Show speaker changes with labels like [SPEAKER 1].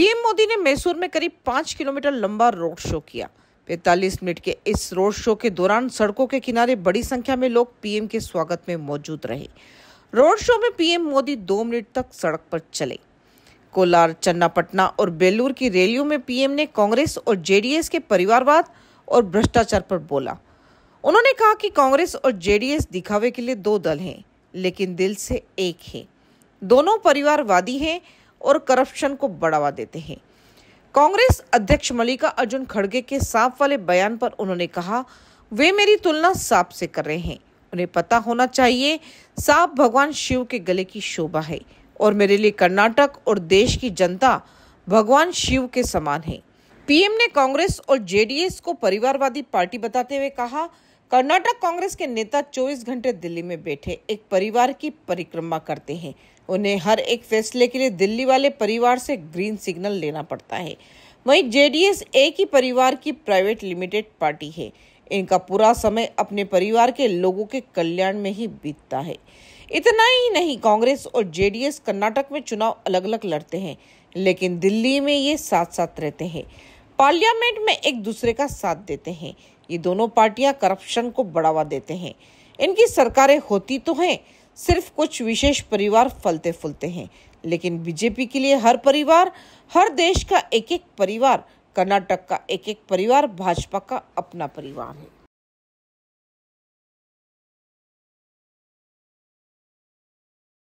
[SPEAKER 1] PM Modi ने मैसूर में करीब पांच किलोमीटर लंबा रोड शो किया 45 मिनट के इस रोड शो के दौरान सड़कों के किनारे बड़ी संख्या में लोग पीएम के स्वागत में मौजूद रहे रोड शो में पीएम मोदी दो मिनट तक सड़क पर चले कोलार चन्नापटना और बेलूर की रैलियों में पीएम ने कांग्रेस और जेडीएस के परिवारवाद और भ्रष्टाचार पर बोला उन्होंने कहा कि कांग्रेस और जेडीएस दिखावे के लिए दो दल हैं लेकिन दिल से एक है दोनों परिवारवादी हैं और करप्शन को बढ़ावा देते हैं कांग्रेस अध्यक्ष मल्लिका अर्जुन खड़गे के सांप वाले बयान पर उन्होंने कहा वे मेरी तुलना सांप से कर रहे हैं उन्हें पता होना चाहिए सांप भगवान शिव के गले की शोभा है और मेरे लिए कर्नाटक और देश की जनता भगवान शिव के समान है पीएम ने कांग्रेस और जेडीएस को परिवारवादी पार्टी बताते हुए कहा कर्नाटक कांग्रेस के नेता 24 घंटे दिल्ली में बैठे एक परिवार की परिक्रमा करते हैं उन्हें हर एक फैसले के लिए दिल्ली वाले परिवार से ग्रीन सिग्नल लेना पड़ता है वहीं जेडीएस एक ही परिवार की प्राइवेट लिमिटेड पार्टी है इनका पूरा समय अपने परिवार के लोगों के कल्याण में ही बीतता है इतना ही नहीं कांग्रेस और जेडीएस कर्नाटक में चुनाव अलग अलग लड़ते हैं लेकिन दिल्ली में ये साथ साथ रहते हैं पार्लियामेंट में एक दूसरे का साथ देते हैं ये दोनों पार्टियां करप्शन को बढ़ावा देते हैं इनकी सरकारें होती तो हैं सिर्फ कुछ विशेष परिवार फलते फूलते हैं लेकिन बीजेपी के लिए हर परिवार हर देश का एक एक परिवार कर्नाटक का एक एक परिवार भाजपा का अपना परिवार है